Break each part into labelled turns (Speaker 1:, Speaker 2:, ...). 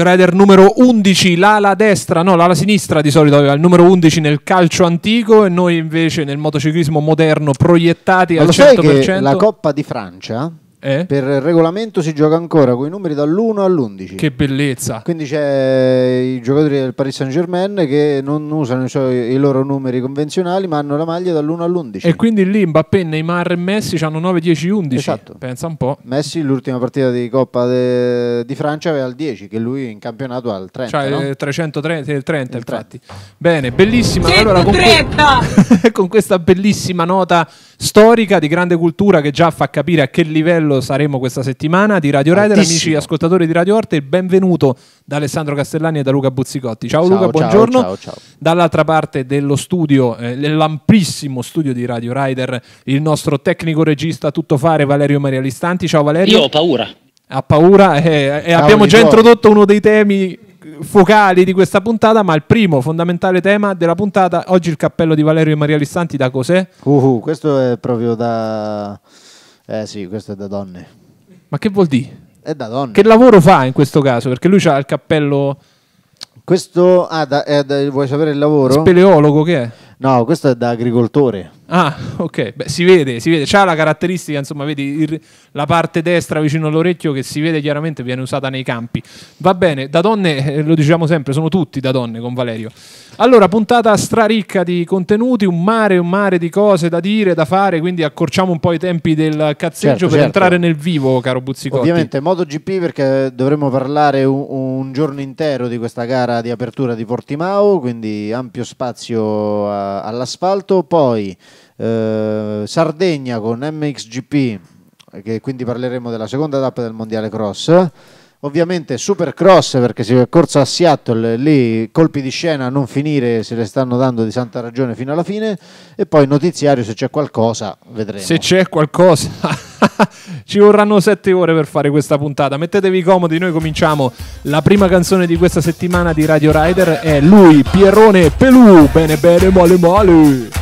Speaker 1: Radio Rider numero 11, l'ala destra, no, l'ala sinistra di solito il numero 11 nel calcio antico e noi invece nel motociclismo moderno proiettati Ma al 100%. la
Speaker 2: Coppa di Francia eh? Per regolamento si gioca ancora con i numeri dall'1 all'11. Che bellezza! Quindi c'è i giocatori del Paris Saint Germain che non usano cioè, i loro numeri convenzionali, ma hanno la maglia dall'1 all'11.
Speaker 1: E quindi lì Mbappé, Neymar e Messi hanno 9, 10, 11. Esatto. Pensa un po'. Messi, l'ultima
Speaker 2: partita di Coppa
Speaker 1: de... di Francia, aveva il 10, che lui in campionato ha il 30. Cioè no? Eh, eh, il 330, il 30, il 30. Bene, bellissima. Allora, con, que... con questa bellissima nota storica di grande cultura che già fa capire a che livello lo saremo questa settimana di Radio Rider, amici ascoltatori di Radio Orte. benvenuto da Alessandro Castellani e da Luca Buzzicotti. Ciao, ciao Luca, buongiorno. Ciao, ciao. Dall'altra parte dello studio, eh, dell'amplissimo studio di Radio Rider, il nostro tecnico regista tutto fare, Valerio Maria Listanti. Ciao Valerio. Io ho paura. Ha paura eh, eh, e, e abbiamo già introdotto uno dei temi eh, focali di questa puntata, ma il primo fondamentale tema della puntata, oggi il cappello di Valerio e Maria Listanti da cos'è? Uh, uh
Speaker 2: questo è proprio da eh sì,
Speaker 1: questo è da donne. Ma che vuol dire? È da donne. Che lavoro fa in questo caso? Perché lui ha il cappello...
Speaker 2: Questo... Ah, da, eh, da, vuoi sapere il lavoro? Speleologo che è? No, questo è da agricoltore.
Speaker 1: Ah, ok, Beh, si vede, si vede, c'ha la caratteristica, insomma, vedi il, la parte destra vicino all'orecchio che si vede chiaramente viene usata nei campi. Va bene, da donne, eh, lo diciamo sempre, sono tutti da donne con Valerio. Allora, puntata straricca di contenuti, un mare, un mare di cose da dire, da fare, quindi accorciamo un po' i tempi del cazzeggio certo, per certo. entrare nel vivo, caro Buzzicotti. Ovviamente
Speaker 2: MotoGP perché dovremmo parlare un, un, giorno intero di questa gara di apertura di Portimao, quindi ampio spazio a, all'asfalto, poi eh, Sardegna con MXGP, che quindi parleremo della seconda tappa del Mondiale Cross. Ovviamente Supercross perché si è corso a Seattle, lì colpi di scena a non finire se le stanno dando di santa ragione fino alla fine e poi notiziario se c'è qualcosa
Speaker 1: vedremo. Se c'è qualcosa ci vorranno sette ore per fare questa puntata, mettetevi comodi, noi cominciamo la prima canzone di questa settimana di Radio Rider è lui, Pierrone Pelù, bene bene male male.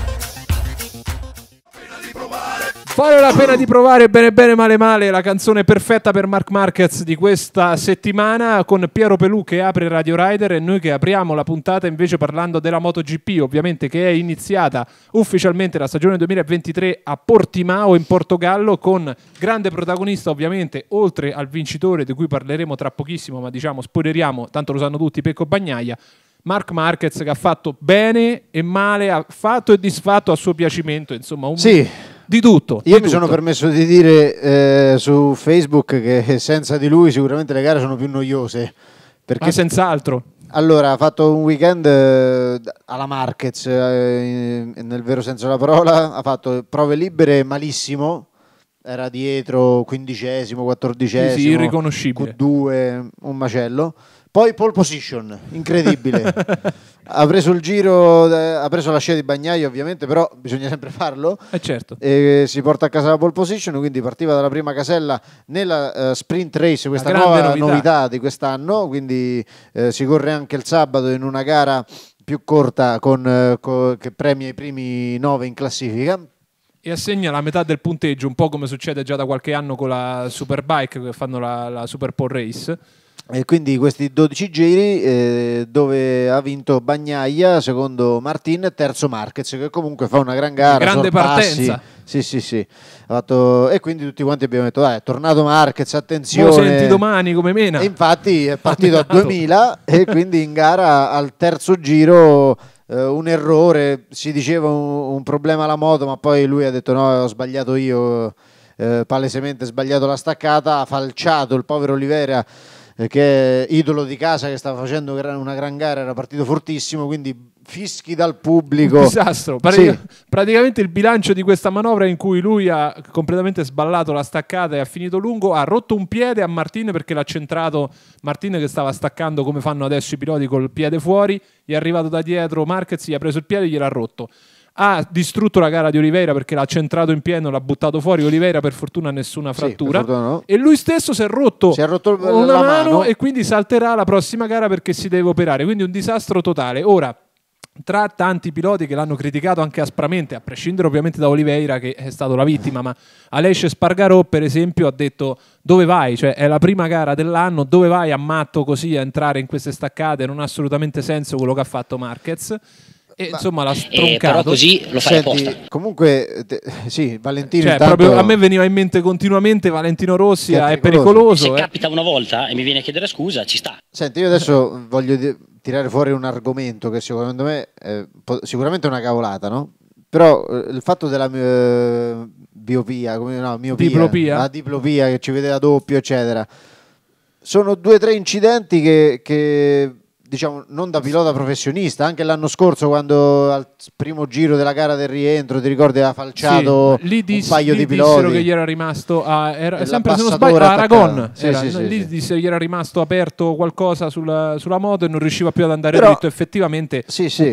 Speaker 1: Vale la pena di provare bene bene male male la canzone perfetta per Mark Marquez di questa settimana con Piero Pelù che apre Radio Rider e noi che apriamo la puntata invece parlando della MotoGP, ovviamente che è iniziata ufficialmente la stagione 2023 a Portimao in Portogallo con grande protagonista ovviamente oltre al vincitore di cui parleremo tra pochissimo, ma diciamo spoileriamo, tanto lo sanno tutti, Pecco Bagnaia. Mark Marquez che ha fatto bene e male, ha fatto e disfatto a suo piacimento, insomma, un, sì
Speaker 2: di tutto. Io di mi tutto. sono permesso di dire eh, su Facebook che senza di lui sicuramente le gare sono più noiose. Perché Ma
Speaker 1: senz'altro.
Speaker 2: Allora, ha fatto un weekend eh, alla Marquez, eh, nel vero senso della parola, ha fatto prove libere malissimo, era dietro quindicesimo, quattordicesimo, sì, sì, Q2, un macello. Poi pole position, incredibile. ha preso il giro, eh, ha preso la scia di Bagnaio ovviamente, però bisogna sempre farlo. Eh certo. E si porta a casa la pole position, quindi partiva dalla prima casella nella uh, sprint race, questa nuova novità. novità. di quest'anno, quindi uh, si corre anche il sabato in una gara più corta con, uh, co- che premia i primi nove in classifica
Speaker 1: e assegna la metà del punteggio, un po' come succede già da qualche anno con la Superbike che fanno la, la Super Pole Race.
Speaker 2: E quindi questi 12 giri eh, dove ha vinto Bagnaia, secondo Martin, terzo Marquez che comunque fa una gran gara. Grande partenza. Passi. Sì, sì, sì. Fatto... E quindi tutti quanti abbiamo detto, è tornato Marquez, attenzione. Lo senti domani come mena. E infatti è partito a 2000 e quindi in gara al terzo giro eh, un errore, si diceva un, un problema alla moto ma poi lui ha detto no, ho sbagliato io, eh, palesemente sbagliato la staccata, ha falciato il povero Oliveira perché Idolo di casa
Speaker 1: che stava facendo una gran gara era partito fortissimo, quindi fischi dal pubblico. Un disastro, Pratic- sì. praticamente il bilancio di questa manovra in cui lui ha completamente sballato la staccata e ha finito lungo, ha rotto un piede a Martin perché l'ha centrato Martin che stava staccando come fanno adesso i piloti col piede fuori, gli è arrivato da dietro Marquez, gli ha preso il piede e gliel'ha rotto ha distrutto la gara di Oliveira perché l'ha centrato in pieno, l'ha buttato fuori Oliveira per fortuna nessuna frattura sì, fortuna no. e lui stesso si è rotto, si è rotto una mano, mano e quindi salterà la prossima gara perché si deve operare, quindi un disastro totale. Ora tra tanti piloti che l'hanno criticato anche aspramente, a prescindere ovviamente da Oliveira che è stato la vittima, ma Alesce Spargarò per esempio ha detto dove vai? Cioè è la prima gara dell'anno, dove vai a matto così a entrare in queste staccate? Non ha assolutamente senso quello che ha fatto Marquez. E, eh, insomma, la stroncato. Eh, però così lo fai Senti, apposta.
Speaker 2: Comunque, te, sì, Valentino. Cioè, intanto... proprio a me
Speaker 1: veniva in mente continuamente Valentino Rossi
Speaker 2: è, è pericoloso. E se eh.
Speaker 3: capita una volta e mi viene a chiedere scusa, ci sta.
Speaker 1: Senti, io
Speaker 2: adesso voglio di- tirare fuori un argomento che secondo me è eh, po- sicuramente una cavolata, no? Però eh, il fatto della eh, biopia, come, no, miopia, diplopia. la diplopia che ci vede da doppio, eccetera, sono due o tre incidenti che, che diciamo, non da pilota professionista, anche l'anno scorso quando al primo giro della gara del rientro, ti ricordi, ha falciato sì, lì dis, un paio di piloti. dissero che
Speaker 1: gli era rimasto a, era, sempre, se non sbaglio, a Aragon, eh, era, sì, sì, lì disse che gli era rimasto aperto qualcosa sulla, sulla moto e non riusciva più ad andare Però, dritto, effettivamente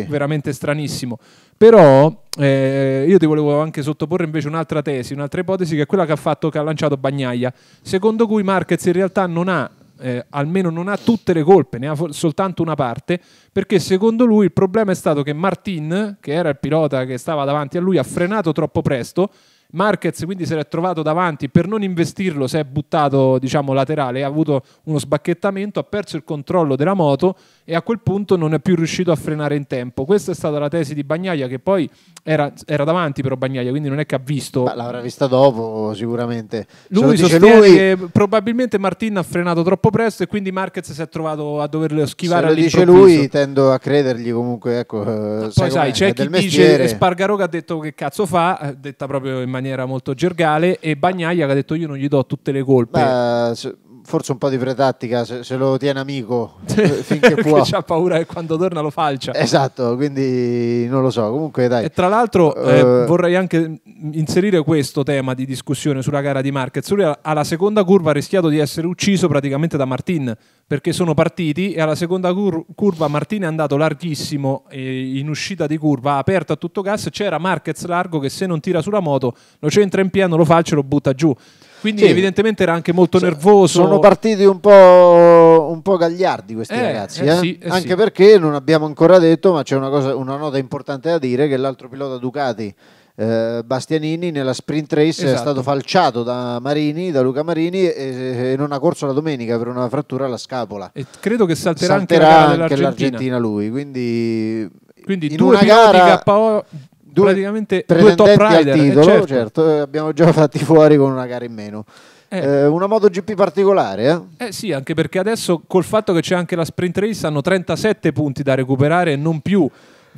Speaker 1: veramente stranissimo. Però eh, io ti volevo anche sottoporre invece un'altra tesi, un'altra ipotesi che è quella che ha fatto che ha lanciato Bagnaia, secondo cui Marquez in realtà non ha eh, almeno non ha tutte le colpe, ne ha soltanto una parte, perché secondo lui il problema è stato che Martin, che era il pilota che stava davanti a lui, ha frenato troppo presto, Marquez quindi si era trovato davanti, per non investirlo si è buttato diciamo, laterale, ha avuto uno sbacchettamento, ha perso il controllo della moto e a quel punto non è più riuscito a frenare in tempo. Questa è stata la tesi di Bagnaia che poi era, era davanti però Bagnaia, quindi non è che ha visto... Ma l'avrà vista dopo sicuramente. Lui sostiene lui... che probabilmente Martin ha frenato troppo presto e quindi Marquez si è trovato a doverlo schivare Se lo dice lui
Speaker 2: tendo a credergli comunque, ecco, Poi sai, c'è chi mestiere. dice
Speaker 1: Spargaroga ha detto che cazzo fa, eh, detta proprio in maniera molto gergale, e Bagnaia ha detto io non gli do tutte le colpe. Beh, forse un po' di pretattica se, se lo tiene amico
Speaker 2: finché può. C'ha paura che quando torna lo falcia. Esatto, quindi non lo so. Comunque, dai. E tra
Speaker 1: l'altro, uh, eh, vorrei anche inserire questo tema di discussione sulla gara di Marquez. Lui alla seconda curva ha rischiato di essere ucciso praticamente da Martin perché sono partiti e alla seconda cur- curva Martin è andato larghissimo in uscita di curva, aperto a tutto gas. C'era Marquez largo che se non tira sulla moto lo centra in pieno, lo falcia e lo butta giù. Quindi sì. evidentemente era anche molto nervoso. Sono
Speaker 2: partiti un po', un po gagliardi questi eh, ragazzi, eh? eh. Sì, eh, anche sì. perché non abbiamo ancora detto, ma c'è una, cosa, una nota importante da dire, che l'altro pilota Ducati eh, Bastianini nella sprint race esatto. è stato falciato da Marini, da Luca Marini e, non ha corso la domenica per una frattura alla scapola. E credo che salterà, salterà anche, la anche l'Argentina lui, quindi, quindi in due una gara KO
Speaker 1: due, praticamente due top rider. Al eh, titolo, eh, certo. certo. Eh, abbiamo già
Speaker 2: fatti fuori con una gara in meno. Eh. Eh, una MotoGP particolare,
Speaker 1: eh? Eh sì, anche perché adesso col fatto che c'è anche la sprint race hanno 37 punti da recuperare e non più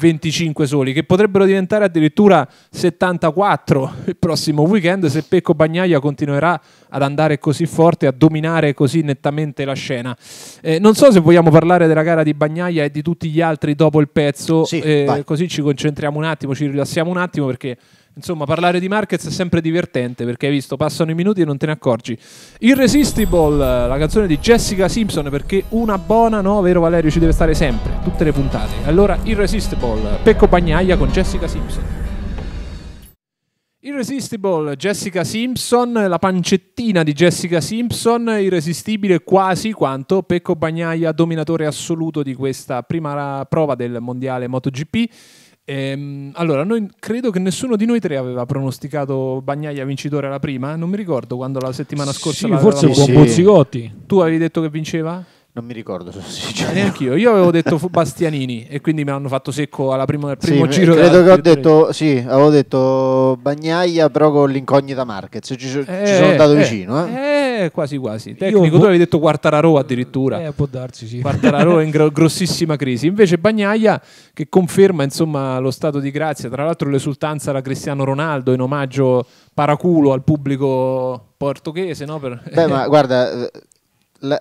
Speaker 1: 25 soli, che potrebbero diventare addirittura 74 il prossimo weekend se Pecco Bagnaia continuerà ad andare così forte, a dominare così nettamente la scena. Eh, non so se vogliamo parlare della gara di Bagnaia e di tutti gli altri dopo il pezzo, sì, eh, così ci concentriamo un attimo, ci rilassiamo un attimo perché Insomma, parlare di Marquez è sempre divertente perché hai visto, passano i minuti e non te ne accorgi. Irresistible, la canzone di Jessica Simpson, perché una buona, no, vero Valerio, ci deve stare sempre, tutte le puntate. Allora, Irresistible, Pecco Bagnaia con Jessica Simpson. Irresistible, Jessica Simpson, la pancettina di Jessica Simpson, irresistibile quasi quanto Pecco Bagnaia, dominatore assoluto di questa prima prova del mondiale MotoGP Ehm, allora, noi, credo che nessuno di noi tre aveva pronosticato Bagnaia vincitore alla prima. Non mi ricordo quando la settimana scorsa. Sì, forse con sì. Bozzigotti. Tu avevi detto che vinceva? Non mi ricordo se cioè, si diceva. Neanche io. Io avevo detto Bastianini e quindi mi hanno fatto secco alla prima, al primo sì, giro. Credo che ho detto,
Speaker 2: sì, avevo detto Bagnaia, però con l'incognita Marquez. Ci, eh, ci sono eh, andato eh, vicino.
Speaker 1: Eh. eh. quasi quasi. Tecnico, io, tu boh- avevi detto Quartararo addirittura. Eh, può darsi, sì. Quartararo in gro- grossissima crisi. Invece Bagnaia che conferma insomma, lo stato di grazia. Tra l'altro l'esultanza da Cristiano Ronaldo in omaggio paraculo al pubblico portoghese. No? Per... Beh, ma guarda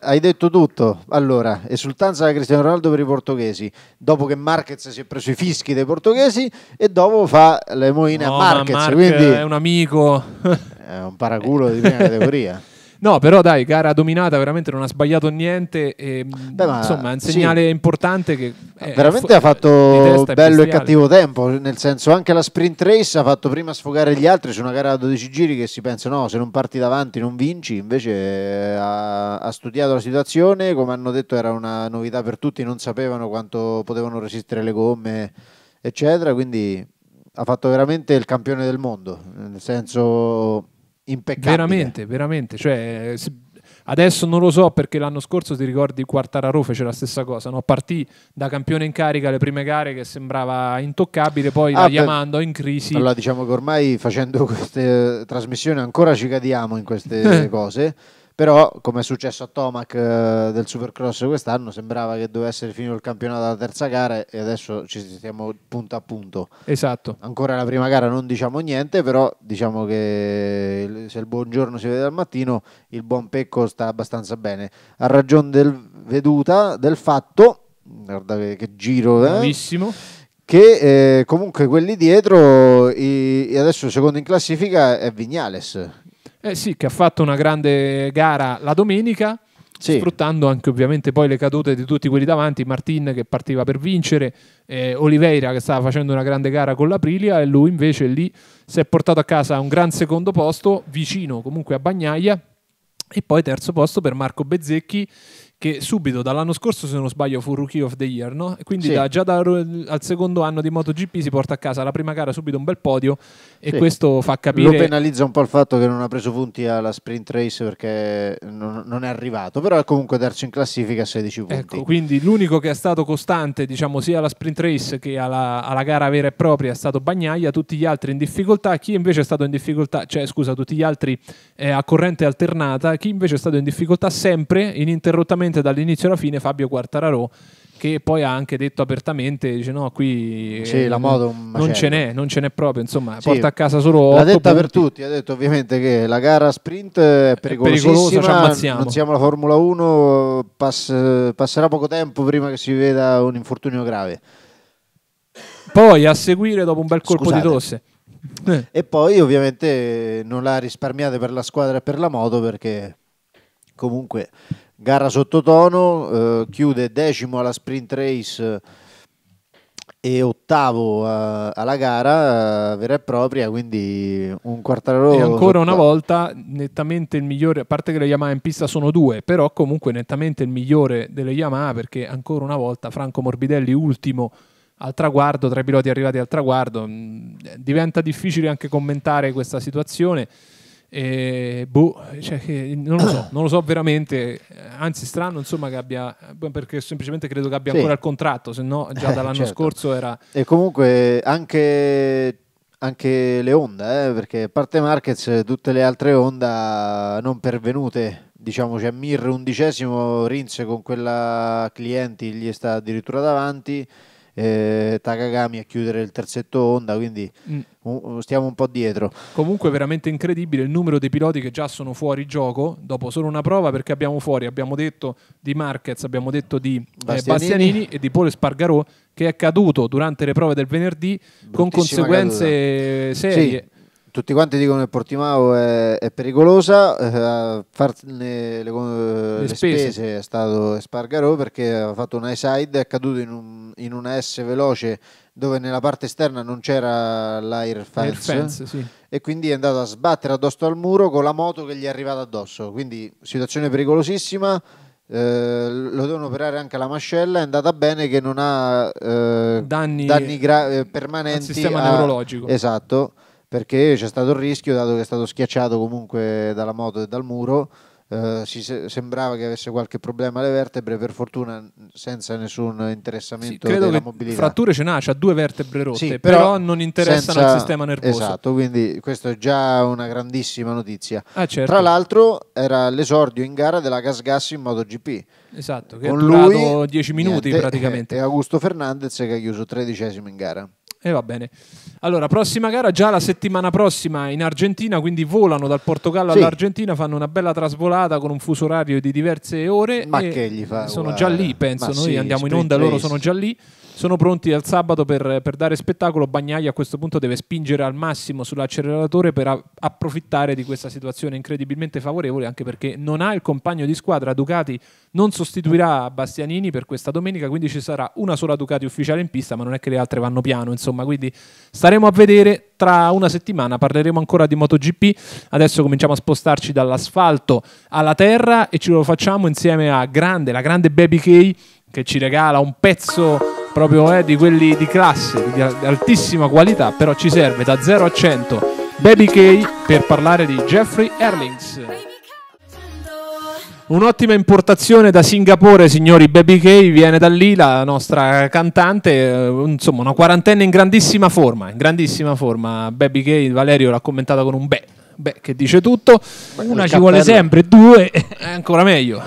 Speaker 2: hai detto tutto. Allora, esultanza da Cristiano Ronaldo per i portoghesi, dopo che Marquez si è preso i fischi dei portoghesi e dopo fa le moine no, a Marquez, quindi è un
Speaker 1: amico. È un paraculo di prima categoria. No, però dai, gara dominata, veramente non ha sbagliato niente. E, Beh, mm, ma, insomma, è un segnale sì. importante che... È, veramente è, ha fatto bello e cattivo
Speaker 2: tempo, nel senso anche la sprint race ha fatto prima sfogare gli altri su una gara da 12 giri che si pensa no, se non parti davanti non vinci, invece eh, ha, ha studiato la situazione, come hanno detto era una novità per tutti, non sapevano quanto potevano resistere le gomme, eccetera, quindi ha fatto veramente il campione del mondo, nel senso
Speaker 1: impeccabile. Veramente, veramente. Cioè, adesso non lo so perché l'anno scorso ti ricordi Quartararo fece la stessa cosa, no? partì da campione in carica le prime gare che sembrava intoccabile, poi ah, la Yamando in crisi. Allora
Speaker 2: diciamo che ormai facendo queste trasmissioni ancora ci cadiamo in queste cose però come è successo a Tomac eh, del Supercross quest'anno sembrava che dovesse essere finito il campionato alla terza gara e adesso ci stiamo punto a punto esatto ancora la prima gara non diciamo niente però diciamo che se il buongiorno si vede al mattino il buon Pecco sta abbastanza bene a ragione del veduta del fatto guardate che giro eh? che eh, comunque quelli dietro i, adesso secondo in classifica è Vignales
Speaker 1: eh sì, che ha fatto una grande gara la domenica, sì. sfruttando anche ovviamente poi le cadute di tutti quelli davanti, Martin che partiva per vincere, eh, Oliveira che stava facendo una grande gara con l'Aprilia e lui invece lì si è portato a casa un gran secondo posto, vicino comunque a Bagnaia, e poi terzo posto per Marco Bezzecchi che subito dall'anno scorso, se non sbaglio, fu Rookie of the Year, no? quindi sì. da, già da, al secondo anno di MotoGP si porta a casa la prima gara subito un bel podio e sì. questo fa capire... Lo
Speaker 2: penalizza un po' il fatto che non ha preso punti alla sprint race perché non, non è arrivato, però è comunque terzo in classifica a 16 punti. Ecco,
Speaker 1: quindi l'unico che è stato costante, diciamo, sia alla sprint race che alla, alla, gara vera e propria è stato Bagnaia, tutti gli altri in difficoltà, chi invece è stato in difficoltà, cioè scusa, tutti gli altri eh, a corrente alternata, chi invece è stato in difficoltà sempre ininterrottamente veramente dall'inizio alla fine Fabio Quartararo che poi ha anche detto apertamente dice no qui sì, eh, non ce n'è non ce n'è proprio insomma sì, porta a casa solo l'ha detta punti. per tutti
Speaker 2: ha detto ovviamente che la gara sprint è
Speaker 1: pericolosissima è ci non
Speaker 2: siamo alla Formula 1 pass- passerà poco tempo prima che si veda un infortunio grave
Speaker 1: poi a seguire dopo un bel colpo Scusate. di tosse eh.
Speaker 2: e poi ovviamente non l'ha risparmiata per la squadra e per la moto perché comunque gara sottotono, eh, chiude decimo alla sprint race eh, e ottavo a, eh, alla gara eh, vera e propria, quindi un quartararo. E ancora sotto... una
Speaker 1: volta nettamente il migliore, a parte che le Yamaha in pista sono due, però comunque nettamente il migliore delle Yamaha perché ancora una volta Franco Morbidelli ultimo al traguardo, tra i piloti arrivati al traguardo, mm, diventa difficile anche commentare questa situazione. E boh, cioè non lo so, non lo so veramente. Anzi, strano insomma che abbia, perché semplicemente credo che abbia sì. ancora il contratto, se no già eh, dall'anno certo. scorso era.
Speaker 2: E comunque anche, anche le Honda, eh, perché a parte Marquez, tutte le altre Honda eh, non pervenute, diciamo c'è cioè Mir undicesimo, Rinze con quella clienti gli sta addirittura davanti eh, Takagami a chiudere il terzetto onda, quindi mm. stiamo un po' dietro.
Speaker 1: Comunque veramente incredibile il numero di piloti che già sono fuori gioco dopo solo una prova perché abbiamo fuori, abbiamo detto di Marquez, abbiamo detto di eh, Bastianini, eh, Bastianini e di Pole Spargarò che è caduto durante le prove del venerdì con conseguenze caduta. serie. Sì
Speaker 2: tutti quanti dicono che Portimao è, è pericolosa, eh, farne le, eh, le, le spese. spese. è stato Espargaro perché ha fatto un una side, è caduto in, un, in, una S veloce dove nella parte esterna non c'era l'air fence, air fence sì. e quindi è andato a sbattere addosso al muro con la moto che gli è arrivata addosso, quindi situazione pericolosissima. Eh, lo devono operare anche la mascella è andata bene che non ha eh, danni, danni gra- eh, permanenti al sistema a... neurologico esatto perché c'è stato il rischio, dato che è stato schiacciato comunque dalla moto e dal muro, eh, si se- sembrava che avesse qualche problema alle vertebre, per fortuna senza nessun interessamento sì, credo mobilità.
Speaker 1: Fratture ce n'ha, ha due vertebre rotte, sì, però, però, non interessano senza... il sistema nervoso. Esatto,
Speaker 2: quindi questa è già una grandissima notizia.
Speaker 1: Ah, certo. Tra l'altro
Speaker 2: era l'esordio in gara della Gas Gas in MotoGP.
Speaker 1: Esatto, che Con è durato 10 minuti niente, praticamente.
Speaker 2: E eh, eh, Augusto Fernandez che ha chiuso tredicesimo in gara.
Speaker 1: E va bene. Allora, prossima gara già la settimana prossima in Argentina, quindi volano dal Portogallo sì. all'Argentina, fanno una bella trasvolata con un fuso orario di diverse ore. Ma che gli fa? Sono guarda. già lì, penso, Ma noi sì, andiamo in onda, race. loro sono già lì sono pronti al sabato per, per dare spettacolo. Bagnaia a questo punto deve spingere al massimo sull'acceleratore per a- approfittare di questa situazione incredibilmente favorevole, anche perché non ha il compagno di squadra. Ducati non sostituirà Bastianini per questa domenica, quindi ci sarà una sola Ducati ufficiale in pista, ma non è che le altre vanno piano, insomma, quindi staremo a vedere. Tra una settimana parleremo ancora di MotoGP, adesso cominciamo a spostarci dall'asfalto alla terra e ce lo facciamo insieme a Grande, la grande Baby K che ci regala un pezzo proprio eh, di quelli di classe, di altissima qualità, però ci serve da 0 a 100 Baby K per parlare di Jeffrey Erlings. Un'ottima importazione da Singapore, signori. Baby K viene da lì la nostra cantante, eh, insomma, una quarantenne in grandissima forma. In grandissima forma, Baby K, Valerio l'ha commentata con un beh, beh che dice tutto.
Speaker 3: Una ci vuole sempre,
Speaker 1: due è ancora meglio.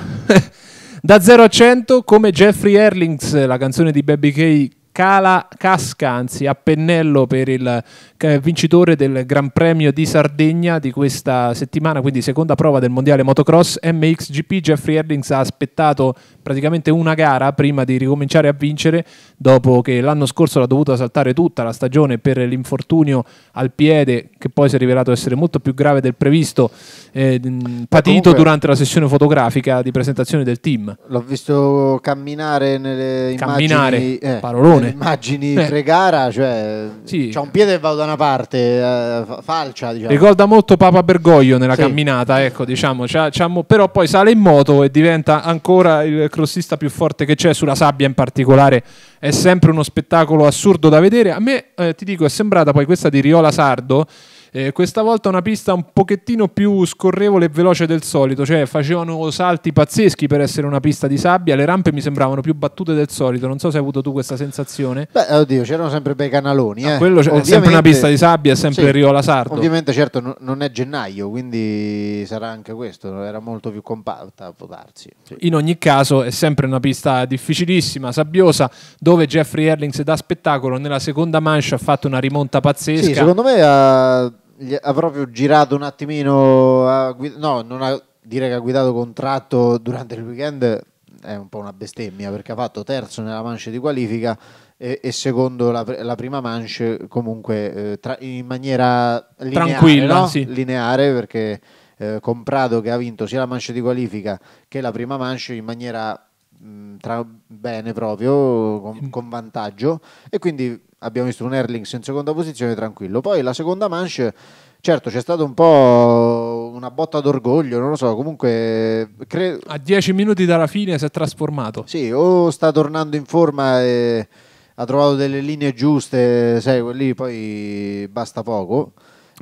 Speaker 1: Da 0 a 100 come Jeffrey Erlings, la canzone di Baby Kay Cala, casca anzi a pennello per il eh, vincitore del Gran Premio di Sardegna di questa settimana, quindi seconda prova del Mondiale Motocross MXGP. Jeffrey Erdings ha aspettato praticamente una gara prima di ricominciare a vincere, dopo che l'anno scorso l'ha dovuta saltare tutta la stagione per l'infortunio al piede, che poi si è rivelato essere molto più grave del previsto, eh, patito comunque, durante la sessione fotografica di presentazione del team. L'ho visto
Speaker 2: camminare nelle camminare, immagini... Camminare, eh, parolone le immagini eh. pre-gara, cioè sì. c'ha un piede che va da una parte, eh, falcia. Diciamo. Ricorda
Speaker 1: molto Papa Bergoglio nella sì. camminata, ecco, diciamo, c'ha, c'ha, però poi sale in moto e diventa ancora il crossista più forte che c'è sulla sabbia in particolare. È sempre uno spettacolo assurdo da vedere. A me, eh, ti dico, è sembrata poi questa di Riola Sardo eh, questa volta una pista un pochettino più scorrevole e veloce del solito, cioè facevano salti pazzeschi per essere una pista di sabbia, le rampe mi sembravano più battute del solito, non so se hai avuto tu questa sensazione.
Speaker 2: Beh, oddio, c'erano sempre bei canaloni. Ah, eh. No, è sempre una pista di sabbia, è sempre sì, Riola Sardo. Ovviamente, certo, non è gennaio, quindi sarà anche questo, era molto più compatta, può darsi. Sì. In
Speaker 1: ogni caso è sempre una pista difficilissima, sabbiosa, dove Jeffrey Erlings dà spettacolo, nella seconda mancia ha fatto una rimonta pazzesca. Sì, secondo me
Speaker 2: ha ha proprio girato un attimino, guida- no, non ha, dire che ha guidato contratto durante il weekend è un po' una bestemmia perché ha fatto terzo nella mancia di qualifica e, e secondo la, la, prima mancia comunque eh, tra, in maniera lineare, tranquilla, no? sì. lineare perché eh, con Prado che ha vinto sia la mancia di qualifica che la prima mancia in maniera mh, tra, bene proprio con, con vantaggio e quindi abbiamo visto un Erlings in seconda posizione tranquillo. Poi la seconda manche, certo c'è stata un po' una botta d'orgoglio, non lo so, comunque...
Speaker 1: Cre... A dieci minuti dalla fine si è trasformato. Sì, o sta tornando
Speaker 2: in forma e ha trovato delle linee giuste, sai, lì poi basta poco.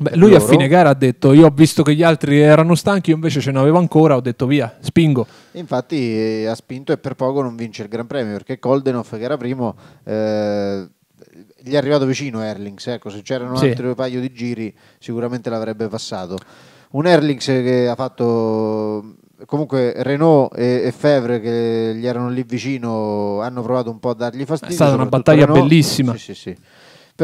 Speaker 2: Beh, lui loro. a fine
Speaker 1: gara ha detto: Io ho visto che gli altri erano stanchi, io invece ce n'avevo ancora. Ho detto via, spingo.
Speaker 2: Infatti, eh, ha spinto e per poco non vince il Gran Premio perché Koldenov, che era primo, eh, gli è arrivato vicino Erlings, ecco, se c'erano sì. altri paio di giri sicuramente l'avrebbe passato. Un Erlings che ha fatto comunque Renault e, e Fevre che gli erano lì vicino hanno provato un po' a dargli fastidio. È stata una battaglia Renault. bellissima. Sì, sì, sì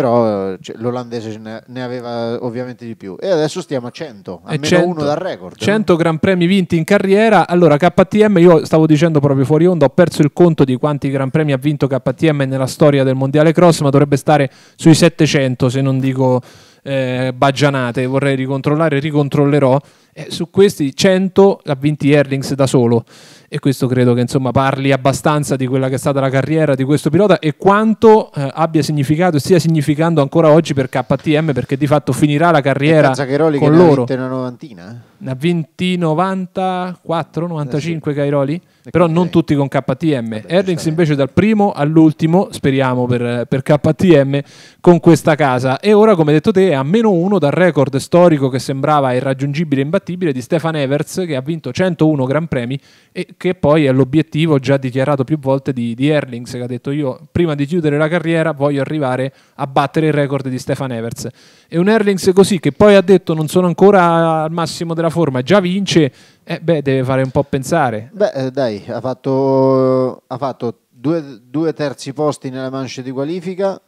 Speaker 2: però cioè, l'olandese ne, ne, aveva ovviamente di più e adesso stiamo a 100, almeno 100, uno dal record. 100
Speaker 1: Gran Premi vinti in carriera, allora KTM io stavo dicendo proprio fuori onda, ho perso il conto di quanti Gran Premi ha vinto KTM nella storia del Mondiale Cross, ma dovrebbe stare sui 700 se non dico eh, baggianate, vorrei ricontrollare, ricontrollerò. Eh, su questi 100 ha vinti Erlings da solo e questo credo che insomma parli abbastanza di quella che è stata la carriera di questo pilota e quanto eh, abbia significato e stia significando ancora oggi per KTM perché di fatto finirà la carriera Cairoli con che loro. Ne ha vinto una novantina? Ne ha vinti 94, 95 Cairoli? Però non tutti con KTM. Erlings invece dal primo all'ultimo, speriamo per, per, KTM, con questa casa. E ora, come detto te, è a meno uno dal record storico che sembrava irraggiungibile e imbattibile di Stefan Evers, che ha vinto 101 Gran Premi e che poi è l'obiettivo già dichiarato più volte di, di Erlings, che ha detto io prima di chiudere la carriera voglio arrivare a battere il record di Stefan Evers. E un Erlings così, che poi ha detto non sono ancora al massimo della forma, già vince eh beh, deve fare un po' pensare.
Speaker 2: Beh, eh, dai, ha fatto, ha fatto due, due, terzi posti nella manche di qualifica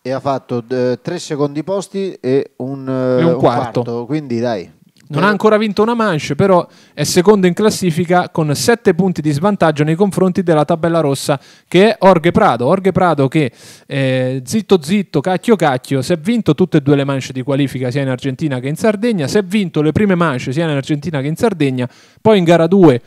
Speaker 2: e ha fatto eh, tre secondi posti e un, eh, e un, un quarto. quarto. Quindi dai,
Speaker 1: non ha ancora vinto una manche, però è secondo in classifica con 7 punti di svantaggio nei confronti della tabella rossa che è Orge Prado. Orge Prado che eh, zitto zitto, cacchio cacchio, si è vinto tutte e due le manche di qualifica sia in Argentina che in Sardegna, si è vinto le prime manche sia in Argentina che in Sardegna, poi in gara 2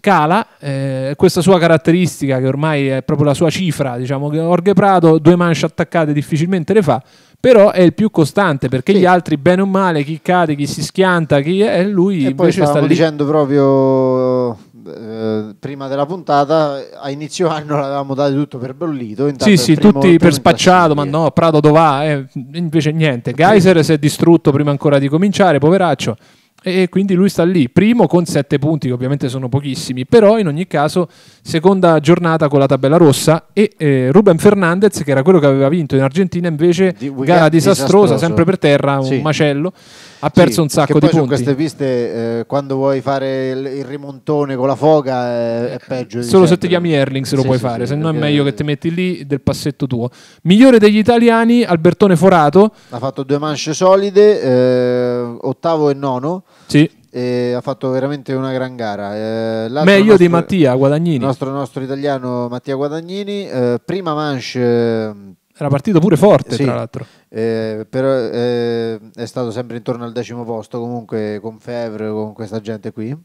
Speaker 1: cala eh, questa sua caratteristica che ormai è proprio la sua cifra, diciamo che Orghe Prado due manche attaccate difficilmente le fa però è il più costante perché sì. gli altri bene o male chi cade chi si schianta chi è lui e poi stavamo sta dicendo
Speaker 2: proprio eh, prima della puntata a inizio anno l'avevamo dato tutto per bollito sì sì primo, tutti per
Speaker 1: spacciato ma no Prato dov'ha eh, invece niente Geyser sì. si è distrutto prima ancora di cominciare poveraccio e quindi lui sta lì primo con sette punti che ovviamente sono pochissimi però in ogni caso seconda giornata con la tabella rossa e eh, Ruben Fernandez che era quello che aveva vinto in Argentina invece di, gara disastrosa, disastroso. sempre per terra, un sì. macello, ha perso sì, un sacco di punti. queste
Speaker 2: piste eh, quando vuoi fare il, il, rimontone con la foga eh, è peggio. Solo sempre. se ti chiami Erling se lo sì, puoi fare, se no è meglio
Speaker 1: che ti metti lì del passetto tuo. Migliore degli italiani, Albertone Forato.
Speaker 2: Ha fatto due manche solide, eh, ottavo e nono. Sì ha fatto veramente una gran gara. Eh, Meglio nostro, di Mattia Guadagnini. Il nostro, nostro italiano Mattia Guadagnini, eh, prima manche... Eh, Era partito pure forte, eh, sì, tra l'altro. Eh, però eh, è stato sempre intorno al decimo posto comunque con Fevre, con questa gente qui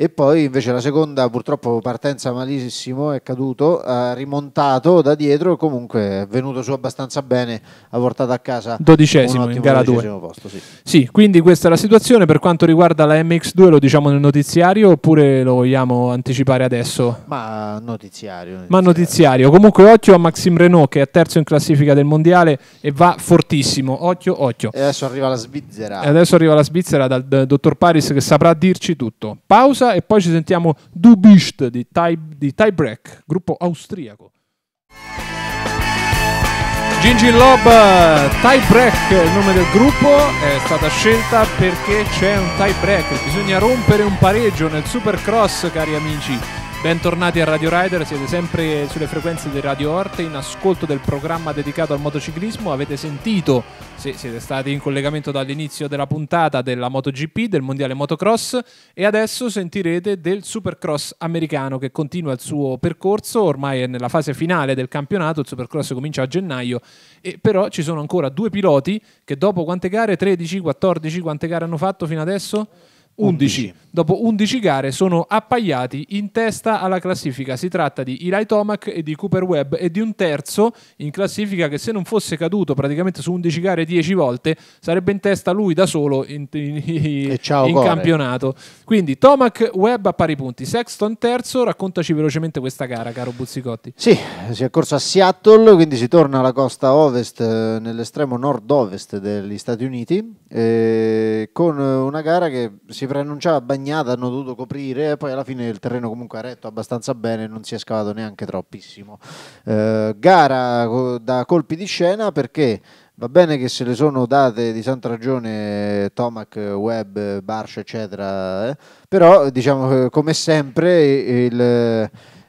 Speaker 2: e poi invece la seconda purtroppo partenza malissimo è caduto ha rimontato da dietro comunque è venuto su abbastanza bene ha portato a casa dodicesimo in gara 2
Speaker 1: posto, sì. sì. quindi questa è la situazione per quanto riguarda la MX2 lo diciamo nel notiziario oppure lo vogliamo anticipare adesso ma notiziario, notiziario. ma notiziario comunque occhio a Maxime Renault che è terzo in classifica del mondiale e va fortissimo occhio occhio e adesso arriva la Svizzera e adesso arriva la Svizzera dal dottor Paris che saprà dirci tutto pausa pausa e poi ci sentiamo Du di Tie, di tie gruppo austriaco. Gingin Lob, Tiebreak è il nome del gruppo, è stata scelta perché c'è un tiebreak, bisogna rompere un pareggio nel Supercross cari amici Bentornati a Radio Rider, siete sempre sulle frequenze di Radio Orte in ascolto del programma dedicato al motociclismo. Avete sentito, se siete stati in collegamento dall'inizio della puntata, della MotoGP, del Mondiale Motocross e adesso sentirete del Supercross americano che continua il suo percorso, ormai è nella fase finale del campionato, il Supercross comincia a gennaio, e però ci sono ancora due piloti che dopo quante gare? 13, 14, quante gare hanno fatto fino adesso? 11. Dopo 11 gare sono appaiati in testa alla classifica. Si tratta di Eli Tomac e di Cooper Webb e di un terzo in classifica che se non fosse caduto praticamente su 11 gare 10 volte sarebbe in testa lui da solo in, in, in, campionato. Quindi Tomac, Webb a pari punti, Sexton terzo. Raccontaci velocemente questa gara, caro Buzzicotti. Sì,
Speaker 2: si è corsa a Seattle, quindi si torna alla costa ovest, eh, nell'estremo nord-ovest degli Stati Uniti, eh, con una gara che si preannunciava bagnata, hanno dovuto coprire e poi alla fine il terreno comunque ha retto abbastanza bene, non si è scavato neanche troppissimo. Eh, gara da colpi di scena perché va bene che se le sono date di santa ragione eh, Tomac, Webb, Barsh eccetera, eh, però diciamo eh, come sempre il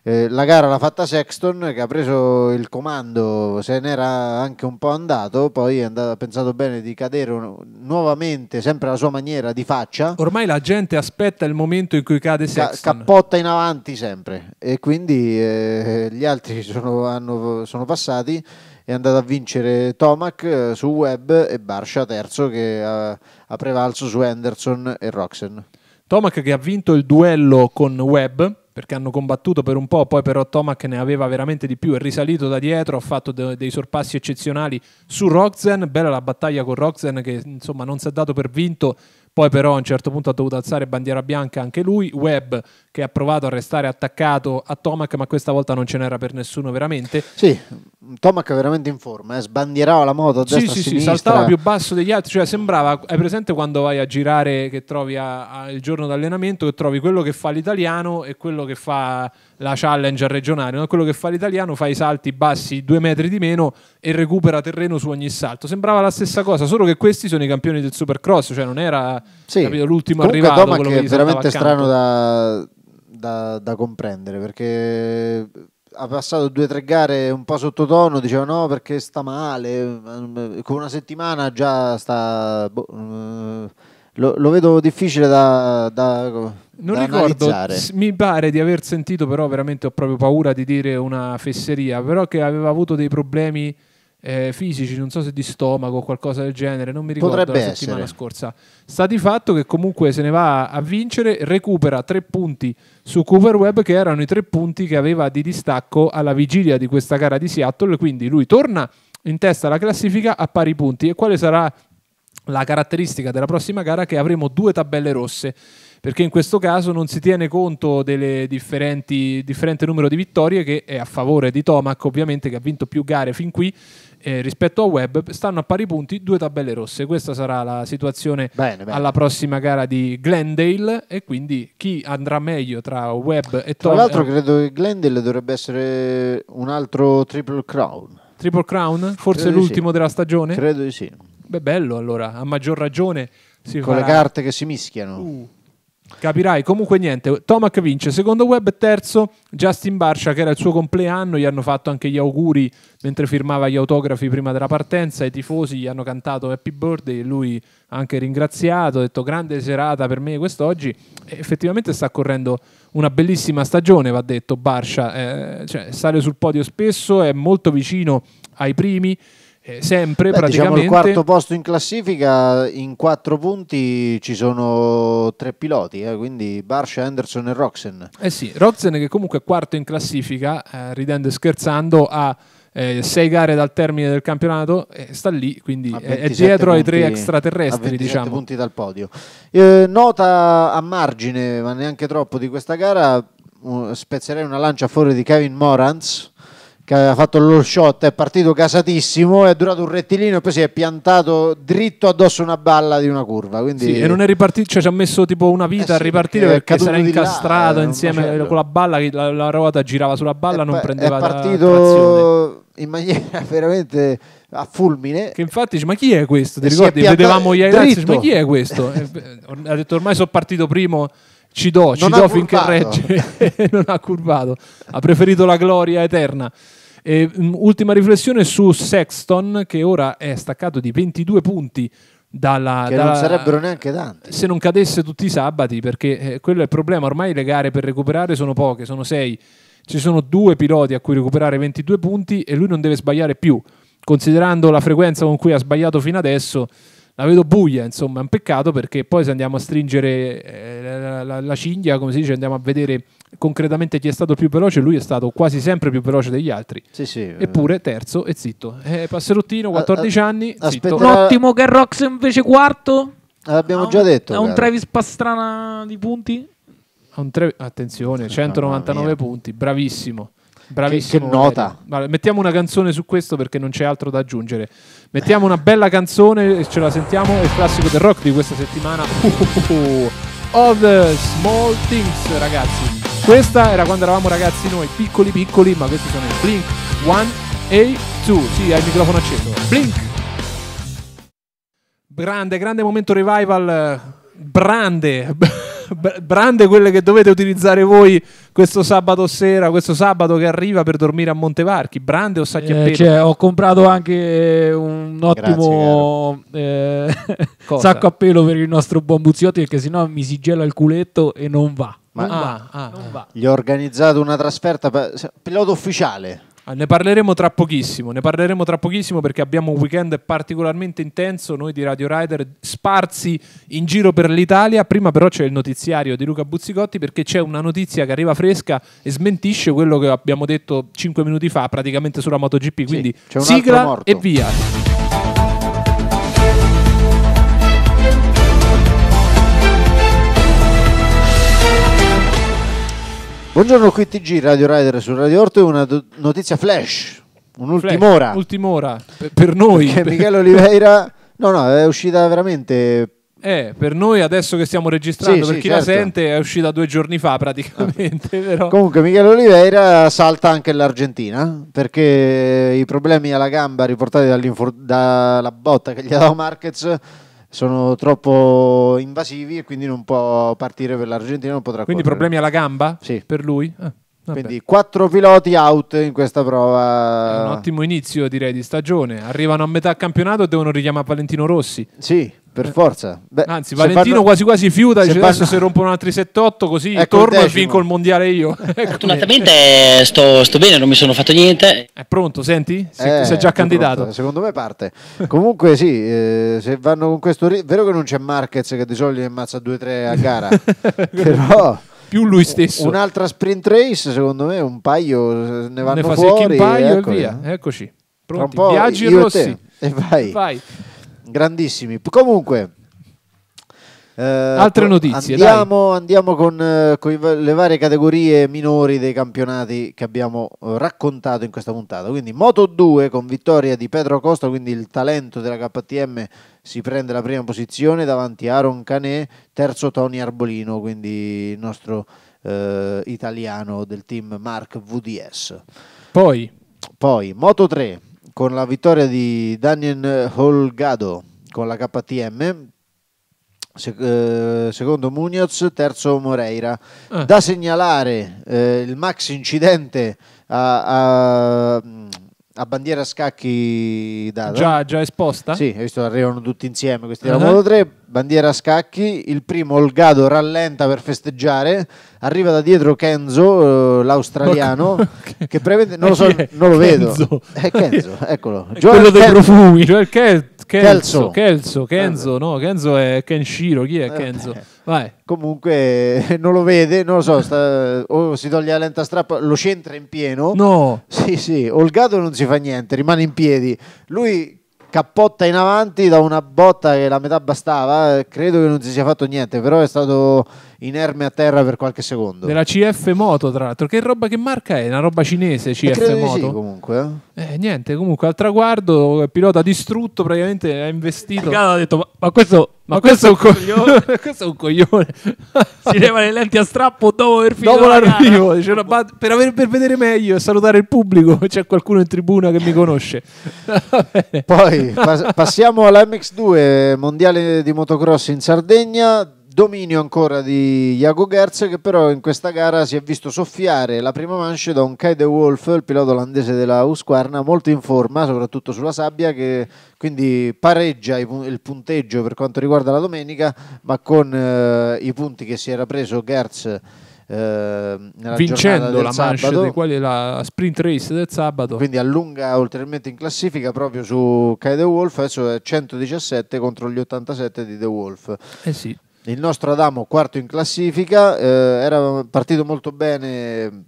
Speaker 2: eh, la gara l'ha fatta Sexton che ha preso il comando, se n'era anche un po' andato, poi ha pensato bene di cadere un, nuovamente, sempre alla sua maniera, di faccia.
Speaker 1: Ormai la gente aspetta il momento in cui cade Sexton. Ca-
Speaker 2: cappotta in avanti sempre e quindi eh, gli altri sono, hanno, sono passati è andato a vincere Tomac eh, su Webb e Barsha terzo che ha, ha, prevalso su Henderson e Roxen.
Speaker 1: Tomac che ha vinto il duello con Webb perché hanno combattuto per un po', poi però Tomac ne aveva veramente di più, è risalito da dietro, ha fatto de- dei sorpassi eccezionali su Roxen, bella la battaglia con Roxen che insomma non si è dato per vinto, poi però a un certo punto ha dovuto alzare bandiera bianca anche lui, Webb che ha provato a restare attaccato a Tomac ma questa volta non ce n'era per nessuno veramente. Sì,
Speaker 2: Tomac veramente in forma, eh? sbandierava la moto a sì, destra sì, sì, saltava più
Speaker 1: basso degli altri, cioè sembrava, hai presente quando vai a girare che trovi a, a, il giorno d'allenamento che trovi quello che fa l'italiano e quello che fa la challenge al regionale, no? quello che fa l'italiano fa i salti bassi due metri di meno e recupera terreno su ogni salto, sembrava la stessa cosa, solo che questi sono i campioni del Supercross, cioè non era sì. capito, l'ultimo Comunque arrivato. Tomac è veramente strano
Speaker 2: da, da, da comprendere perché ha passato due o tre gare un po' sottotono, diceva no perché sta male, con una settimana già sta... Boh, lo, lo, vedo difficile da, da non da ricordo, analizzare.
Speaker 1: mi pare di aver sentito però veramente ho proprio paura di dire una fesseria, però che aveva avuto dei problemi eh, fisici, non so se di stomaco o qualcosa del genere, non mi ricordo Potrebbe la settimana essere. scorsa. Sta di fatto che comunque se ne va a vincere, recupera tre punti su Cooper Webb che erano i tre punti che aveva di distacco alla vigilia di questa gara di Seattle, quindi lui torna in testa alla classifica a pari punti e quale sarà la caratteristica della prossima gara che avremo due tabelle rosse perché in questo caso non si tiene conto del differente numero di vittorie che è a favore di Tomac ovviamente che ha vinto più gare fin qui eh, rispetto a Webb stanno a pari punti due tabelle rosse. Questa sarà la situazione bene, bene. alla prossima gara di Glendale e quindi chi andrà meglio tra Webb e Tom. Tra l'altro eh,
Speaker 2: credo che Glendale dovrebbe essere un altro Triple Crown.
Speaker 1: Triple Crown? Forse credo l'ultimo sì. della stagione? Credo di sì. Beh, bello allora, a maggior ragione. con farà... le carte
Speaker 2: che si mischiano. Uh.
Speaker 1: Capirai, comunque niente, Tomac vince, secondo web terzo, Justin Barcia che era il suo compleanno, gli hanno fatto anche gli auguri mentre firmava gli autografi prima della partenza, i tifosi gli hanno cantato happy birthday e lui ha anche ringraziato, ha detto grande serata per me quest'oggi e effettivamente sta correndo una bellissima stagione, va detto, Barcia eh, cioè, sale sul podio spesso, è molto vicino ai primi, eh, sempre Beh, praticamente. Diciamo il quarto
Speaker 2: posto in classifica, in quattro punti ci sono tre piloti, eh, quindi Barsha, Anderson e Roxen.
Speaker 1: Eh sì, Roxen che comunque è quarto in classifica, eh, ridendo e scherzando, ha eh, sei gare dal termine del campionato e sta lì, quindi è dietro punti, ai tre extraterrestri. diciamo. punti
Speaker 2: dal podio. Eh, nota a margine, ma neanche troppo, di questa gara, spezzerei una lancia fuori di Kevin Morans che aveva fatto lo shot, è partito casatissimo, è durato un rettilineo e poi si è piantato dritto addosso una balla di una curva. Quindi... Sì, e non è
Speaker 1: ripartito, cioè ci ha messo tipo una vita eh sì, a ripartire perché si era incastrato là, eh, insieme con la balla, la, la ruota girava sulla balla, e non prendeva È partito
Speaker 2: in maniera veramente a fulmine. Che infatti dice, ma chi è questo? Ti ricordi? Vedevamo gli highlights, ma chi è questo?
Speaker 1: ha detto ormai sono partito primo ci do, non ci do curvato. finché regge non ha curvato ha preferito la gloria eterna e, mm, ultima riflessione su Sexton, che ora è staccato di 22 punti dalla, che dalla, non sarebbero neanche tanti se non cadesse tutti i sabati perché eh, quello è il problema ormai le gare per recuperare sono poche sono sei ci sono due piloti a cui recuperare 22 punti e lui non deve sbagliare più considerando la frequenza con cui ha sbagliato fino adesso la vedo buia insomma è un peccato perché poi se andiamo a stringere eh, la, la, la, cinghia come si dice andiamo a vedere concretamente chi è stato più veloce, lui è stato quasi sempre più veloce degli altri. Sì, sì. Eh. Eppure terzo e zitto. Eh, Passerottino, 14 a, a, anni. Zitto. Un ottimo Garrox invece quarto. L'abbiamo già detto. È un Travis Pastrana di punti. Tre... Attenzione, 199 punti, bravissimo. Bravissimo. Che, che nota. Vale, mettiamo una canzone su questo perché non c'è altro da aggiungere. Mettiamo una bella canzone, e ce la sentiamo, è il classico del rock di questa settimana. Uh, uh, uh, All the small things, ragazzi. Questa era quando eravamo ragazzi noi, piccoli piccoli, ma questi sono i Blink 1 e 2. Sì, hai il microfono acceso. Blink! Grande, grande momento revival. Brande. Brande quelle che dovete utilizzare voi questo sabato sera, questo sabato che arriva per dormire a Montevarchi, Brande o Sacchiappeto? Eh, cioè, ho comprato anche un ottimo Grazie, eh, sacco a pelo per il nostro buon Buzziotti perché sennò mi si gela il culetto e non va. Ma non va,
Speaker 2: ah, non ah. va. Gli ho organizzato una trasferta, per... pilota ufficiale.
Speaker 1: Ah, ne parleremo tra pochissimo, ne parleremo tra pochissimo perché abbiamo un weekend particolarmente intenso, noi di Radio Rider sparsi in giro per l'Italia, prima però c'è il notiziario di Luca Buzzicotti perché c'è una notizia che arriva fresca e smentisce quello che abbiamo detto 5 minuti fa praticamente sulla MotoGP, quindi sì, sigla e via.
Speaker 2: Buongiorno qui TG Radio Rider su Radio Orto e una do- notizia
Speaker 1: flash, un'ultima ora. Ultima ora per, noi. Che Michele Oliveira
Speaker 2: No, no, è uscita veramente
Speaker 1: Eh, per noi adesso che stiamo registrando, Sì, per sì, chi la certo. sente, è uscita due giorni fa praticamente. Ah. Però.
Speaker 2: Comunque Michele Oliveira salta anche l'Argentina perché i problemi alla gamba riportati dalla botta che gli ha dato
Speaker 1: Marquez
Speaker 2: sono troppo invasivi e quindi non può partire per l'Argentina, non potrà Quindi correre. problemi
Speaker 1: alla gamba sì. per lui? Ah. Vabbè. Quindi
Speaker 2: quattro piloti out in questa prova.
Speaker 1: È un ottimo inizio direi di stagione. Arrivano a metà campionato e devono richiamare Valentino Rossi. Sì, per eh. forza. Beh, Anzi, Valentino fanno... quasi quasi fiuta, dice fanno... adesso se rompono altri 7-8 così ecco torno e vinco il mondiale io. Ecco. Fortunatamente
Speaker 2: eh, sto, sto, bene, non mi sono fatto niente.
Speaker 1: È pronto, senti?
Speaker 2: Si, eh, sei già candidato. Pronto. Secondo me parte. Comunque sì, eh, se vanno con questo... Vero che non c'è Marquez che di solito ammazza 2-3 a gara, però più lui stesso. Un'altra sprint race, secondo me, un paio eh, ne vanno ne fa fuori. Un paio ecco, e via, eh. eccoci. Pronti, Viaggi e Rossi. E vai. vai. Grandissimi. Comunque, eh, Altre notizie. Andiamo, andiamo con, eh, con, le varie categorie minori dei campionati che abbiamo eh, raccontato in questa puntata. Quindi Moto 2 con vittoria di Pedro Costa, quindi il talento della KTM si prende la prima posizione davanti a Aaron Canè, terzo Tony Arbolino, quindi il nostro eh, italiano del team Mark VDS. Poi, Poi Moto 3 con la vittoria di Daniel Holgado con la KTM, eh, secondo Munoz, terzo Moreira. Eh. Da segnalare eh, il max incidente a, a, a bandiera scacchi data. Già, già, esposta? Sì, hai visto, arrivano tutti insieme questi uh-huh. Moto 3, bandiera scacchi, il primo Olgado rallenta per festeggiare, arriva da dietro Kenzo, eh, l'australiano, okay. che prevede... Non lo, so, non lo vedo. È Kenzo, eccolo. È quello Ken- dei profumi, Joel Kenzo. Kelso, Kelso, eh,
Speaker 1: Kenzo, no, Kenzo è Kenshiro, chi è eh, Kenzo? Eh. Vai.
Speaker 2: Comunque non lo vede, non lo so, sta, o si toglie la lenta strappa, lo centra in pieno. No. Sì, sì, Olgato non si fa niente, rimane in piedi. Lui cappotta in avanti da una botta che la metà bastava, credo che non si sia fatto niente, però è stato inerme a terra per qualche secondo.
Speaker 1: Della CF Moto, tra l'altro, che roba che marca è? Una roba cinese CF Moto? Sì, comunque. Eh? Eh, niente, comunque al traguardo il pilota distrutto, praticamente ha investito. ha detto, ma, ma, questo, ma, ma questo, questo, è un coglione. questo è un coglione. si leva le lenti a strappo dopo aver finito Dopo la l'arrivo, dice, no, per, aver, per, vedere meglio e salutare il pubblico, c'è qualcuno in tribuna che mi conosce. Poi pas- passiamo mx 2
Speaker 2: mondiale di motocross in Sardegna Dominio ancora di Jago Gerz che però in questa gara si è visto soffiare la prima manche da un Kai De Wolf, il pilota olandese della Husqvarna, molto in forma soprattutto sulla sabbia che quindi pareggia il punteggio per quanto riguarda la domenica ma con eh, i punti che si era preso Gerz eh, vincendo la sabato, manche
Speaker 1: quali la sprint race del sabato quindi
Speaker 2: allunga ulteriormente in classifica proprio su Kai The Wolf adesso è 117 contro gli 87 di The Wolf eh sì il nostro Adamo quarto in classifica, eh, era partito molto bene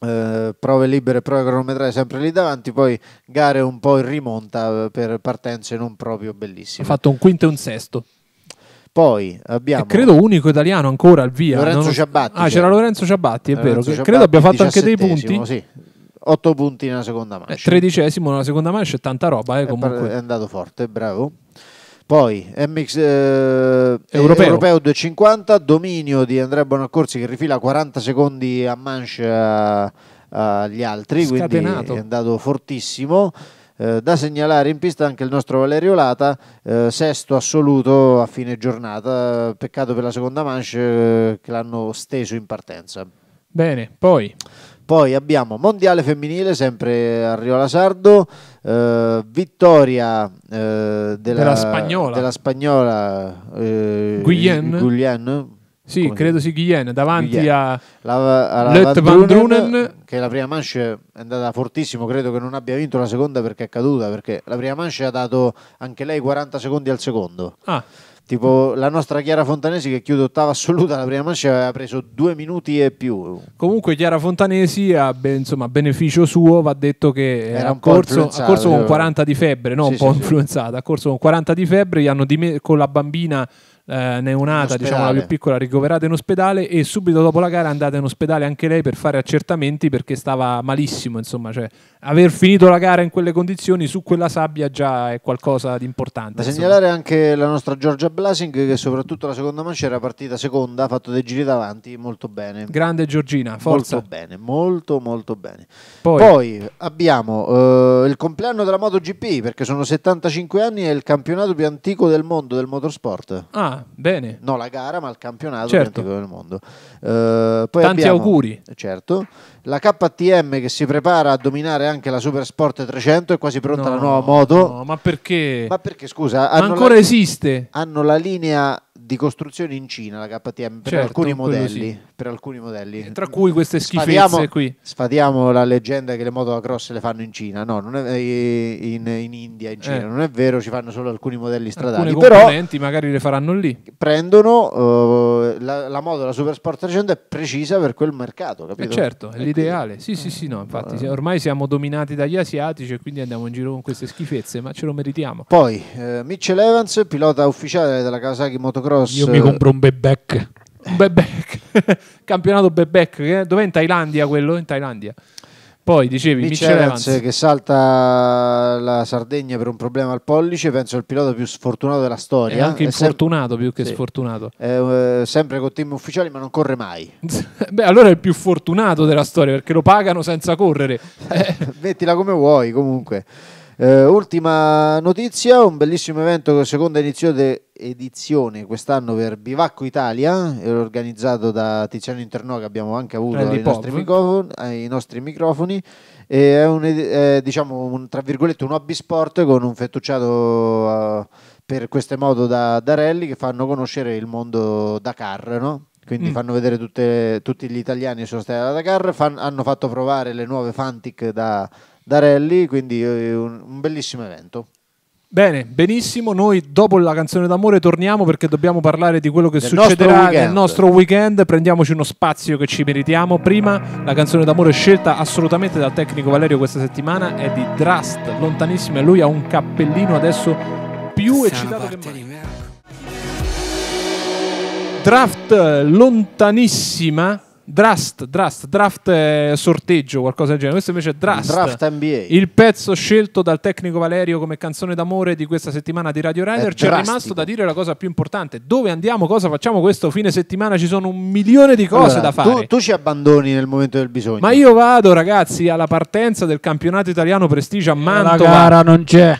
Speaker 2: eh, prove libere, prove cronometrate sempre lì davanti, poi gare un po' in rimonta eh, per partenze non proprio bellissime. Ha fatto un
Speaker 1: quinto e un sesto. Poi abbiamo. E credo unico italiano ancora al via. Lorenzo non... Ciabatti. Ah, cioè. c'era Lorenzo Ciabatti, è Lorenzo vero. Ciabatti, credo abbia fatto anche dei punti. Sì. 8 punti nella seconda mancia. Eh, tredicesimo nella seconda mancia, tanta roba. Eh, comunque. È andato
Speaker 2: forte, bravo. Poi MX eh, europeo. europeo. 250, dominio di Andrea Bonaccorsi che rifila 40 secondi a manche eh, agli altri, Scatenato. quindi è andato fortissimo. Eh, da segnalare in pista anche il nostro Valerio Lata, eh, sesto assoluto a fine giornata. Peccato per la seconda manche eh, che l'hanno steso in partenza. Bene, poi poi abbiamo Mondiale femminile, sempre a Rio Sardo, eh, vittoria eh, della, della, spagnola, della spagnola eh, Guillen. Guillen.
Speaker 1: Sì, Come credo sia Guillen davanti Guillen.
Speaker 2: a Lett Van Drunen, che la prima manche è andata fortissimo, credo che non abbia vinto la seconda perché è caduta, perché la prima manche ha dato anche lei 40 secondi al secondo. Ah tipo la nostra Chiara Fontanesi che chiude ottava assoluta la prima mancia aveva preso due minuti e più
Speaker 1: comunque Chiara Fontanesi a insomma, beneficio suo va detto che Era ha, corso, ha corso con 40 di febbre no sì, un po' sì, influenzata sì. ha corso con 40 di febbre gli hanno dime- con la bambina eh, neonata, diciamo la più piccola, ricoverata in ospedale e subito dopo la gara è andata in ospedale anche lei per fare accertamenti perché stava malissimo, insomma, cioè, aver finito la gara in quelle condizioni su quella sabbia già è qualcosa di importante. Da insomma. segnalare
Speaker 2: anche la nostra Giorgia Blasing che soprattutto la seconda mancia era partita seconda, ha fatto dei giri davanti molto bene.
Speaker 1: Grande Giorgina, forza. Molto
Speaker 2: bene, molto
Speaker 1: molto bene. Poi,
Speaker 2: Poi abbiamo eh, il compleanno della MotoGP perché sono 75 anni e è il campionato più antico del mondo del motorsport. Ah, bene. No, la gara, ma il campionato certo. più del mondo. Uh, poi Tanti abbiamo, auguri. Certo. La KTM che si prepara a dominare anche la Super Sport 300, è quasi pronta no, la nuova moto. No, ma perché? Ma perché, scusa? Ma ancora la, esiste? Hanno la linea di costruzione in Cina, la KTM, per, certo, alcuni, modelli, sì.
Speaker 1: per alcuni modelli. Tra cui queste schifezze sfadiamo,
Speaker 2: qui. Sfadiamo la leggenda che le moto cross le fanno in Cina, no, è, eh, in, in, India, in Cina, eh. non è vero, ci fanno solo alcuni modelli stradali. Alcune componenti
Speaker 1: però, magari le faranno lì.
Speaker 2: Prendono uh, la, la, moto, la Supersport 300 è precisa per quel mercato, eh, capito? Eh certo, è l'ideale.
Speaker 1: Sì, sì, sì, no, infatti uh, ormai siamo dominati dagli asiatici e quindi andiamo in giro con queste schifezze, ma ce lo meritiamo. Poi,
Speaker 2: uh, Mitchell Evans, pilota ufficiale della Kawasaki Motocross motocross. Io mi eh, compro un bebek.
Speaker 1: Un bebek. Campionato bebek. Dov'è in Thailandia quello? In Thailandia. Poi dicevi Mitchell, Evans
Speaker 2: che salta la Sardegna per un problema al pollice, penso il pilota più sfortunato della
Speaker 1: storia. È anche infortunato sem- più che sì. sfortunato.
Speaker 2: È, eh, sempre con team ufficiali ma non corre mai.
Speaker 1: Beh, allora è il più fortunato della storia perché lo pagano senza correre. Eh. Mettila
Speaker 2: come vuoi comunque. Eh, ultima notizia, un bellissimo evento, seconda edizione quest'anno per Bivacco Italia, eh, organizzato da Tiziano Internò che abbiamo anche avuto ai nostri, microfoni, ai nostri, microfoni, è un, eh, diciamo, un, tra virgolette, un hobby sport con un fettucciato... Eh, per queste moto da, da rally che fanno conoscere il mondo Dakar, no? quindi mm. fanno vedere tutte, tutti gli italiani che sono stati alla Dakar, fan, hanno fatto provare le nuove Fantic da, da rally, quindi eh, un bellissimo evento.
Speaker 1: Bene, benissimo. Noi dopo la canzone d'amore torniamo perché dobbiamo parlare di quello che del succederà nostro nel nostro weekend. Prendiamoci uno spazio che ci meritiamo. Prima, la canzone d'amore scelta assolutamente dal tecnico Valerio questa settimana è di Drust, lontanissima. E lui ha un cappellino adesso più eccitato che mai. Draft lontanissima Draft, draft, draft sorteggio, qualcosa del genere. Questo invece è draft, draft NBA. Il pezzo scelto dal tecnico Valerio come canzone d'amore di questa settimana di Radio Rider. Ci è rimasto da dire la cosa più importante: dove andiamo, cosa facciamo questo fine settimana? Ci sono un milione di cose allora, da fare. Tu, tu, ci abbandoni nel momento del bisogno. Ma io vado, ragazzi, alla partenza del campionato italiano prestigio a eh, Mantova. La gara non c'è.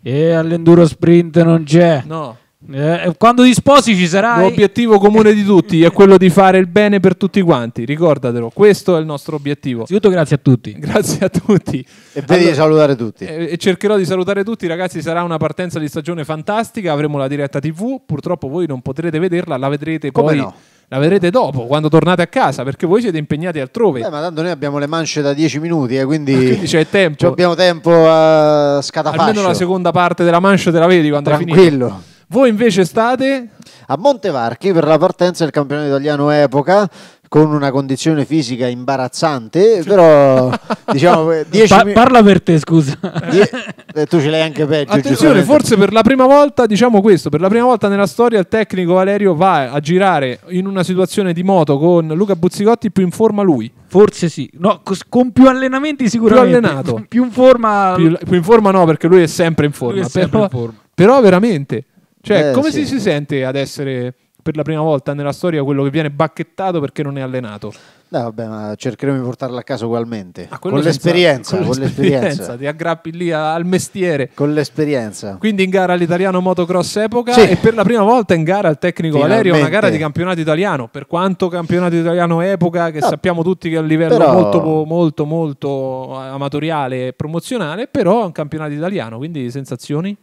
Speaker 1: E all'enduro sprint non c'è. No eh, eh, quando ti sposi ci sarà. L'obiettivo comune di tutti è quello di fare il bene per tutti quanti. Ricordatelo, questo è il nostro obiettivo. Innanzitutto, grazie a tutti. Grazie a tutti. E vedi allora, salutare tutti. Eh, cercherò di salutare tutti, ragazzi. Sarà una partenza di stagione fantastica. Avremo la diretta TV. Purtroppo voi non potrete vederla, la vedrete Come poi. No? la vedrete dopo, quando tornate a casa, perché voi siete impegnati altrove. Beh, ma tanto noi abbiamo le mance da 10 minuti, eh, quindi, quindi c'è tempo.
Speaker 2: Abbiamo tempo a scatafascio. Almeno la seconda parte della mancia te la vedi quando Tranquillo. è finita. Voi invece state a Montevarchi per la partenza del campionato italiano epoca con una condizione fisica imbarazzante, però diciamo eh, pa- parla per te, scusa. Die... Eh, tu ce l'hai anche peggio. Attenzione,
Speaker 1: forse per la prima volta, diciamo questo, per la prima volta nella storia il tecnico Valerio va a girare in una situazione di moto con Luca Buzzicotti più in forma lui. Forse sì, no, con più allenamenti sicuramente. Più allenato. Più in forma. Più, più in forma no, perché lui è sempre in forma. Sempre... Però... In forma. però veramente cioè, eh, come sì. si, si sente ad essere per la prima volta nella storia quello che viene bacchettato perché non è allenato?
Speaker 2: No, vabbè, ma cercheremo di portarla a casa ugualmente. Ah, con, senza, l'esperienza, con, l'esperienza, con l'esperienza.
Speaker 1: Ti aggrappi lì al mestiere. Con l'esperienza. Quindi in gara l'italiano motocross epoca sì. e per la prima volta in gara il tecnico Finalmente. Valerio una gara di campionato italiano. Per quanto campionato italiano epoca, che no, sappiamo tutti che è a livello però... molto, molto, molto amatoriale e promozionale, però è un campionato italiano, quindi sensazioni?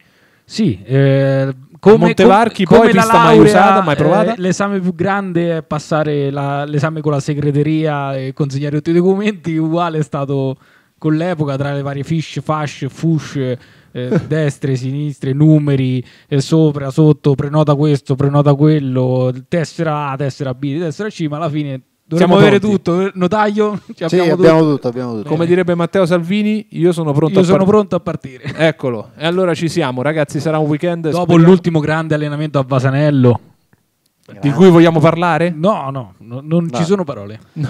Speaker 1: Sì, eh, come, Montevarchi com, poi come pista laurea, mai usata, mai provata. Eh, l'esame più grande è passare la, l'esame con la segreteria e consegnare tutti i documenti, uguale è stato con l'epoca tra le varie fish, fash, fush, eh, destre, sinistre, numeri, eh, sopra, sotto, prenota questo, prenota quello, tessera A, tessera B, tessera C, ma alla fine Dovremmo avere tutto, eh? notaio, cioè sì, abbiamo, abbiamo, tutto. abbiamo tutto. Come Bene. Eh. direbbe Matteo Salvini, io sono pronto io a sono part- pronto a partire. Eccolo. E allora ci siamo, ragazzi, sarà un weekend dopo speriamo. l'ultimo grande allenamento a Vasanello. Grazie. Di cui vogliamo parlare? No, no, no non Va. ci sono parole.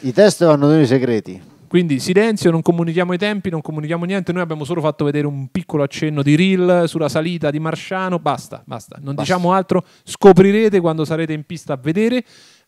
Speaker 2: I test vanno nei segreti.
Speaker 1: Quindi silenzio, non comunichiamo i tempi, non comunichiamo niente. Noi abbiamo solo fatto vedere un piccolo accenno di reel sulla salita di Marciano. Basta, basta. Non basta. diciamo altro. Scoprirete quando sarete in pista a vedere.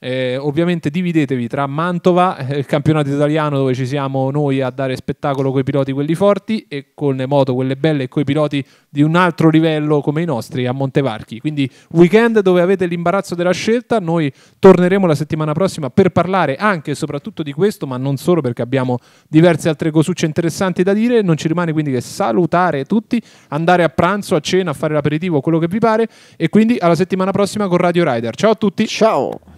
Speaker 1: Eh, ovviamente dividetevi tra Mantova, eh, il campionato italiano dove ci siamo noi a dare spettacolo con i piloti quelli forti e con le moto quelle belle e con i piloti di un altro livello come i nostri a Montevarchi. Quindi weekend dove avete l'imbarazzo della scelta, noi torneremo la settimana prossima per parlare anche e soprattutto di questo, ma non solo perché abbiamo diverse altre cosucce interessanti da dire, non ci rimane quindi che salutare tutti, andare a pranzo, a cena, a fare l'aperitivo, quello che vi pare e quindi alla settimana prossima con Radio Rider. Ciao a tutti. Ciao.